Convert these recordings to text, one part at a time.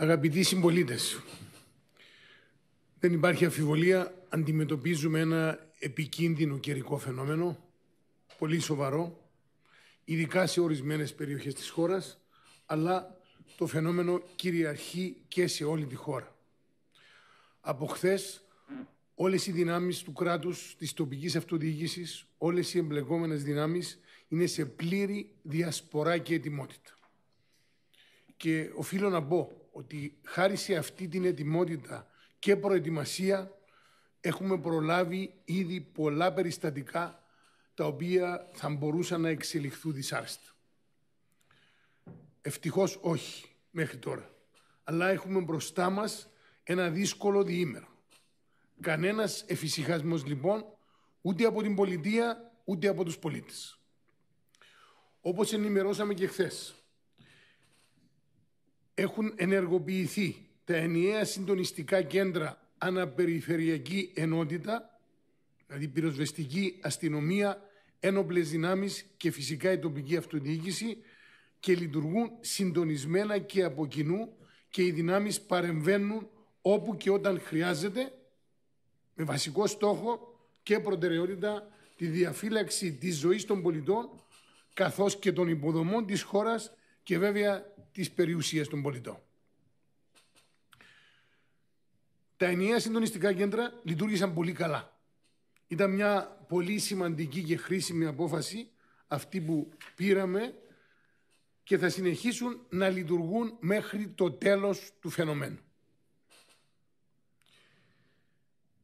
Αγαπητοί συμπολίτες, δεν υπάρχει αφιβολία. Αντιμετωπίζουμε ένα επικίνδυνο καιρικό φαινόμενο, πολύ σοβαρό, ειδικά σε ορισμένες περιοχές της χώρας, αλλά το φαινόμενο κυριαρχεί και σε όλη τη χώρα. Από χθες, όλες οι δυνάμεις του κράτους, της τοπικής αυτοδιοίκησης, όλες οι εμπλεκόμενες δυνάμεις είναι σε πλήρη διασπορά και ετοιμότητα. Και οφείλω να πω ότι χάρη σε αυτή την ετοιμότητα και προετοιμασία έχουμε προλάβει ήδη πολλά περιστατικά τα οποία θα μπορούσαν να εξελιχθούν δυσάρεστα. Ευτυχώς όχι μέχρι τώρα. Αλλά έχουμε μπροστά μας ένα δύσκολο διήμερο. Κανένας εφησυχασμός λοιπόν ούτε από την πολιτεία ούτε από τους πολίτες. Όπως ενημερώσαμε και χθες, έχουν ενεργοποιηθεί τα ενιαία συντονιστικά κέντρα αναπεριφερειακή ενότητα, δηλαδή πυροσβεστική αστυνομία, ένοπλες δυνάμεις και φυσικά η τοπική αυτοδιοίκηση και λειτουργούν συντονισμένα και από κοινού και οι δυνάμεις παρεμβαίνουν όπου και όταν χρειάζεται με βασικό στόχο και προτεραιότητα τη διαφύλαξη της ζωής των πολιτών καθώς και των υποδομών της χώρας και βέβαια της περιουσίας των πολιτών. Τα ενιαία συντονιστικά κέντρα λειτουργήσαν πολύ καλά. Ήταν μια πολύ σημαντική και χρήσιμη απόφαση αυτή που πήραμε και θα συνεχίσουν να λειτουργούν μέχρι το τέλος του φαινομένου.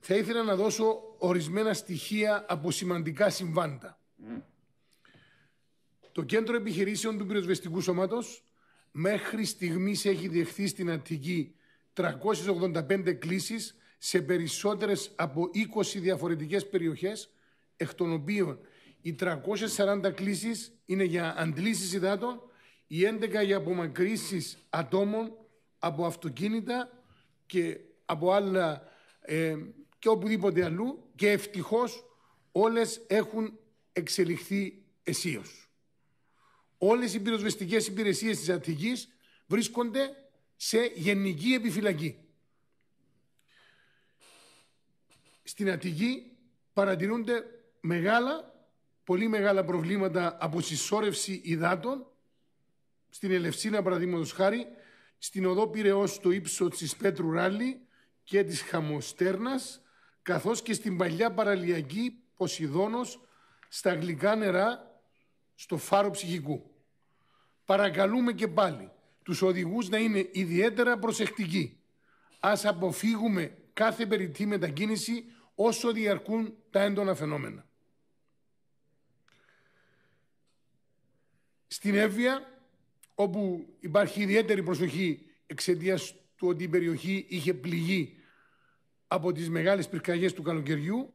Θα ήθελα να δώσω ορισμένα στοιχεία από σημαντικά συμβάντα. Mm. Το Κέντρο Επιχειρήσεων του Πυροσβεστικού Σώματος Μέχρι στιγμής έχει διεχθεί στην Αττική 385 κλήσεις σε περισσότερες από 20 διαφορετικές περιοχές, εκ των οποίων οι 340 κλήσεις είναι για αντλήσεις υδάτων, οι 11 για απομακρύσεις ατόμων από αυτοκίνητα και από άλλα ε, και οπουδήποτε αλλού και ευτυχώς όλες έχουν εξελιχθεί αισίως όλες οι πυροσβεστικές υπηρεσίες της Αττικής βρίσκονται σε γενική επιφυλακή. Στην Αττική παρατηρούνται μεγάλα, πολύ μεγάλα προβλήματα από συσσόρευση υδάτων, στην Ελευσίνα παραδείγματος χάρη, στην οδό Πυραιός στο ύψος της Πέτρου Ράλι και της Χαμοστέρνας, καθώς και στην παλιά παραλιακή Ποσειδόνος στα γλυκά νερά στο φάρο ψυχικού. Παρακαλούμε και πάλι τους οδηγούς να είναι ιδιαίτερα προσεκτικοί. Ας αποφύγουμε κάθε περιττή μετακίνηση όσο διαρκούν τα έντονα φαινόμενα. Στην Εύβοια, όπου υπάρχει ιδιαίτερη προσοχή εξαιτίας του ότι η περιοχή είχε πληγεί από τις μεγάλες πυρκαγιές του καλοκαιριού,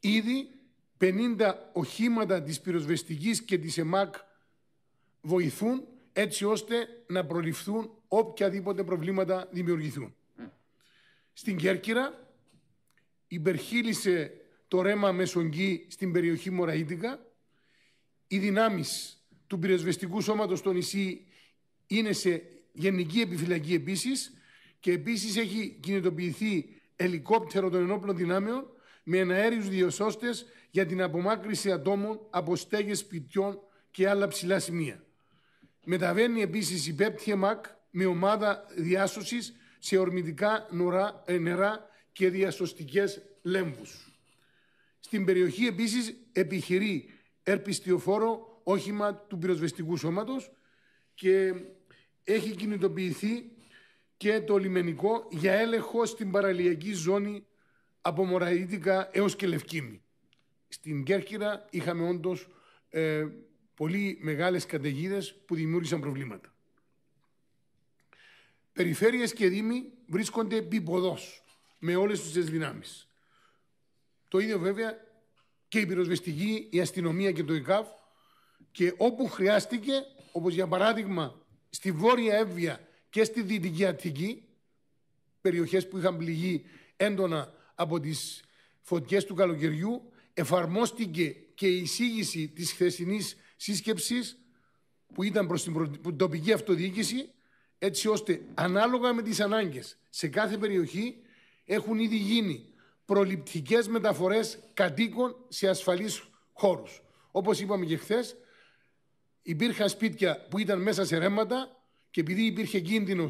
ήδη 50 οχήματα της πυροσβεστικής και της ΕΜΑΚ βοηθούν έτσι ώστε να προληφθούν οποιαδήποτε προβλήματα δημιουργηθούν. Στην Κέρκυρα υπερχείλησε το ρέμα μεσονγκή στην περιοχή Μοραϊτικα. Οι δυνάμεις του πυρεσβεστικού σώματος στο νησί είναι σε γενική επιφυλακή επίσης και επίσης έχει κινητοποιηθεί ελικόπτερο των ενόπλων δυνάμεων με εναέριους διασώστες για την απομάκρυση ατόμων από στέγες σπιτιών και άλλα ψηλά σημεία. Μεταβαίνει επίσης η ΠΕΠΤΧΕΜΑΚ με ομάδα διάσωσης σε ορμητικά νορά, ε, νερά και διασωστικές λέμβους. Στην περιοχή επίσης επιχειρεί ερπιστιοφόρο όχημα του πυροσβεστικού σώματος και έχει κινητοποιηθεί και το λιμενικό για έλεγχο στην παραλιακή ζώνη από Μωραϊτικά έως και Στην Κέρκυρα είχαμε όντως ε, πολύ μεγάλες καταιγίδες που δημιούργησαν προβλήματα. Περιφέρειες και δήμοι βρίσκονται επίποδος με όλες τις δυνάμεις. Το ίδιο βέβαια και η πυροσβεστική, η αστυνομία και το ΙΚΑΒ και όπου χρειάστηκε, όπως για παράδειγμα στη Βόρεια Εύβοια και στη Δυτική Αττική, περιοχές που είχαν πληγεί έντονα από τις φωτιές του καλοκαιριού, εφαρμόστηκε και η εισήγηση της χθεσινής σύσκεψης που ήταν προς την τοπική αυτοδιοίκηση, έτσι ώστε ανάλογα με τις ανάγκες σε κάθε περιοχή έχουν ήδη γίνει προληπτικές μεταφορές κατοίκων σε ασφαλείς χώρους. Όπως είπαμε και χθες, υπήρχαν σπίτια που ήταν μέσα σε ρέματα και επειδή υπήρχε κίνδυνος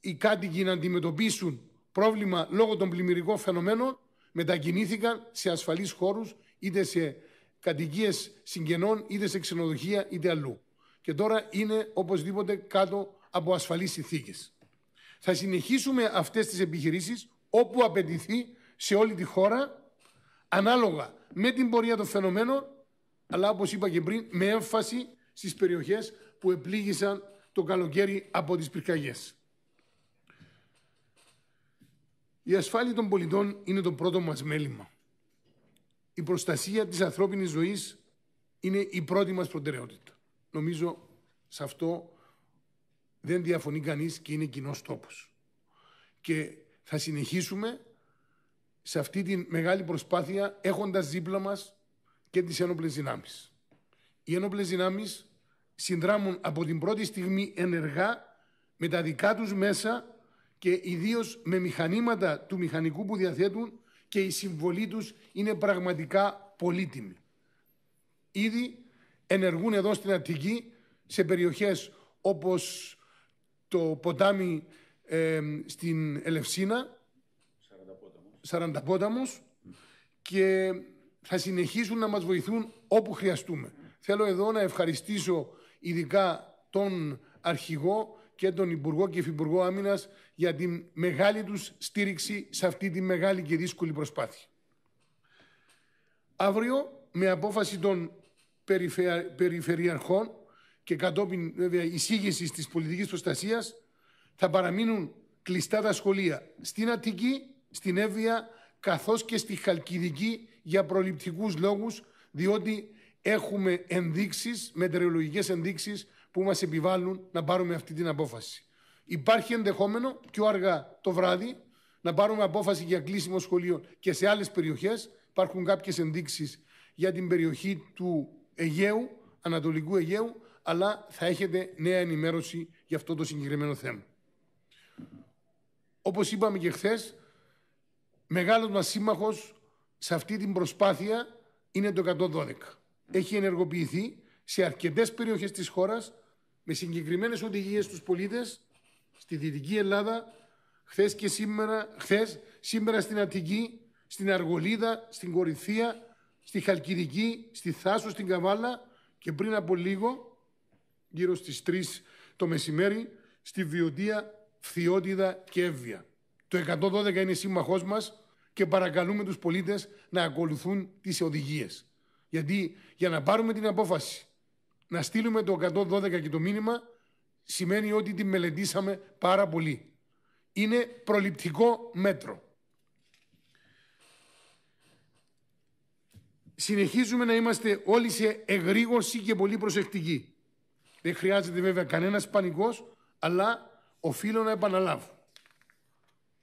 οι κάτοικοι να αντιμετωπίσουν πρόβλημα λόγω των πλημμυρικών φαινομένων, μετακινήθηκαν σε ασφαλείς χώρους, είτε σε κατοικίες συγγενών, είτε σε ξενοδοχεία είτε αλλού. Και τώρα είναι οπωσδήποτε κάτω από ασφαλή συνθήκες. Θα συνεχίσουμε αυτές τις επιχειρήσεις όπου απαιτηθεί σε όλη τη χώρα, ανάλογα με την πορεία των φαινομένων, αλλά όπως είπα και πριν, με έμφαση στις περιοχές που επλήγησαν το καλοκαίρι από τις πυρκαγιές. Η ασφάλεια των πολιτών είναι το πρώτο μας μέλημα η προστασία της ανθρώπινης ζωής είναι η πρώτη μας προτεραιότητα. Νομίζω σε αυτό δεν διαφωνεί κανείς και είναι κοινός τόπος. Και θα συνεχίσουμε σε αυτή τη μεγάλη προσπάθεια έχοντας δίπλα μας και τις ένοπλες δυνάμεις. Οι ένοπλες δυνάμεις συνδράμουν από την πρώτη στιγμή ενεργά με τα δικά τους μέσα και ιδίως με μηχανήματα του μηχανικού που διαθέτουν και η συμβολή τους είναι πραγματικά πολύτιμη. Ήδη ενεργούν εδώ στην Αττική σε περιοχές όπως το ποτάμι στην Ελευσίνα, 40 και θα συνεχίσουν να μας βοηθούν όπου χρειαστούμε. Θέλω εδώ να ευχαριστήσω ειδικά τον αρχηγό και τον Υπουργό και Υφυπουργό Άμυνας για τη μεγάλη τους στήριξη σε αυτή τη μεγάλη και δύσκολη προσπάθεια. Αύριο, με απόφαση των περιφερειαρχών και κατόπιν βέβαια εισήγηση της πολιτικής προστασίας, θα παραμείνουν κλειστά τα σχολεία στην Αττική, στην Εύβοια, καθώς και στη Χαλκιδική για προληπτικούς λόγους, διότι έχουμε ενδείξεις, μετεωρολογικές ενδείξεις, που μας επιβάλλουν να πάρουμε αυτή την απόφαση. Υπάρχει ενδεχόμενο πιο αργά το βράδυ να πάρουμε απόφαση για κλείσιμο σχολείο και σε άλλες περιοχές. Υπάρχουν κάποιες ενδείξεις για την περιοχή του Αιγαίου, Ανατολικού Αιγαίου, αλλά θα έχετε νέα ενημέρωση για αυτό το συγκεκριμένο θέμα. Όπως είπαμε και χθες, μεγάλος μας σύμμαχος σε αυτή την προσπάθεια είναι το 112. Έχει ενεργοποιηθεί σε αρκετές περιοχές της χώρας με συγκεκριμένες οδηγίες στους πολίτες στη Δυτική Ελλάδα, χθες και σήμερα, χθες, σήμερα στην Αττική, στην Αργολίδα, στην Κορυθία, στη Χαλκιδική, στη Θάσο, στην Καβάλα και πριν από λίγο, γύρω στις 3 το μεσημέρι, στη Βιωτία, Φθιώτιδα και Εύβοια. Το 112 είναι σύμμαχός μας και παρακαλούμε τους πολίτες να ακολουθούν τις οδηγίες. Γιατί για να πάρουμε την απόφαση να στείλουμε το 112 και το μήνυμα σημαίνει ότι τη μελετήσαμε πάρα πολύ. Είναι προληπτικό μέτρο. Συνεχίζουμε να είμαστε όλοι σε εγρήγορση και πολύ προσεκτικοί. Δεν χρειάζεται βέβαια κανένας πανικός, αλλά οφείλω να επαναλάβω.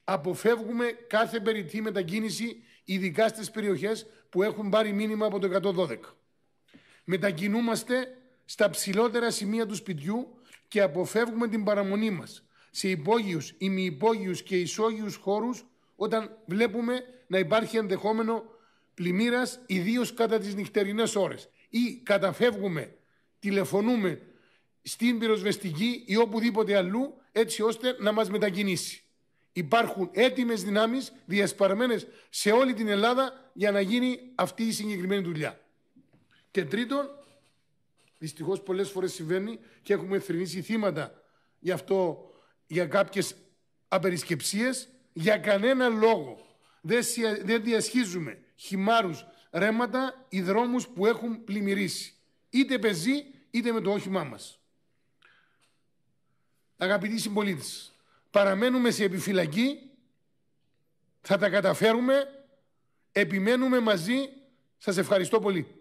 Αποφεύγουμε κάθε περιττή μετακίνηση, ειδικά στις περιοχές που έχουν πάρει μήνυμα από το 112. Μετακινούμαστε στα ψηλότερα σημεία του σπιτιού και αποφεύγουμε την παραμονή μας σε υπόγειους, ημιυπόγειους και ισόγειους χώρους όταν βλέπουμε να υπάρχει ενδεχόμενο πλημμύρας ιδίως κατά τις νυχτερινές ώρες ή καταφεύγουμε, τηλεφωνούμε στην πυροσβεστική ή οπουδήποτε αλλού έτσι ώστε να μας μετακινήσει. Υπάρχουν έτοιμες δυνάμεις, διασπαρμένες σε όλη την Ελλάδα για να γίνει αυτή η συγκεκριμένη δουλειά. Και τρίτον, Δυστυχώς πολλές φορές συμβαίνει και έχουμε θρυνήσει θύματα γι' αυτό για κάποιες απερισκεψίες για κανένα λόγο. Δεν, διασχίζουμε χυμάρους ρέματα ή δρόμους που έχουν πλημμυρίσει. Είτε πεζή είτε με το όχημά μας. Αγαπητοί συμπολίτες, παραμένουμε σε επιφυλακή. Θα τα καταφέρουμε. Επιμένουμε μαζί. Σας ευχαριστώ πολύ.